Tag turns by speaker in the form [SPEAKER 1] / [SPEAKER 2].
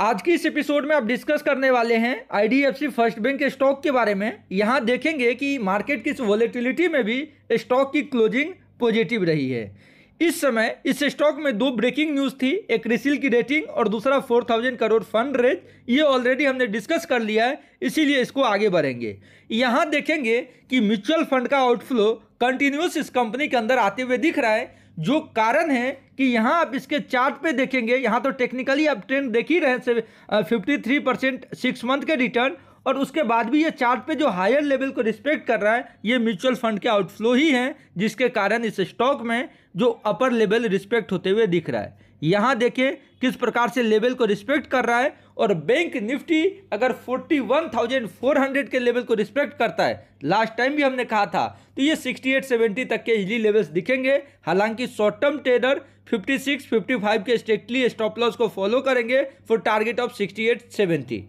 [SPEAKER 1] आज की इस एपिसोड में आप डिस्कस करने वाले हैं आईडीएफसी फर्स्ट बैंक के स्टॉक के बारे में यहाँ देखेंगे कि मार्केट की इस वॉलेटिलिटी में भी स्टॉक की क्लोजिंग पॉजिटिव रही है इस समय इस स्टॉक में दो ब्रेकिंग न्यूज थी एक रिसिल की रेटिंग और दूसरा 4000 करोड़ फंड रेज ये ऑलरेडी हमने डिस्कस कर लिया है इसीलिए इसको आगे बढ़ेंगे यहाँ देखेंगे कि म्यूचुअल फंड का आउटफ्लो कंटिन्यूस इस कंपनी के अंदर आते हुए दिख रहा है जो कारण है कि यहाँ आप इसके चार्ट पे देखेंगे यहाँ तो टेक्निकली आप ट्रेंड देख ही रहे हैं fifty three percent six month के रिटर्न और उसके बाद भी ये चार्ट पे जो हायर लेवल को रिस्पेक्ट कर रहा है ये म्यूचुअल फंड के आउटफ्लो ही हैं जिसके कारण इस स्टॉक में जो अपर लेवल रिस्पेक्ट होते हुए दिख रहा है यहाँ देखें किस प्रकार से लेवल को रिस्पेक्ट कर रहा है और बैंक निफ्टी अगर 41,400 के लेवल को रिस्पेक्ट करता है लास्ट टाइम भी हमने कहा था तो ये एट सेवेंटी तक के इजली लेवल्स दिखेंगे हालांकि शॉर्ट टर्म ट्रेडर 56-55 के स्ट्रिक्टली स्टॉप लॉस को फॉलो करेंगे for target of eight seventy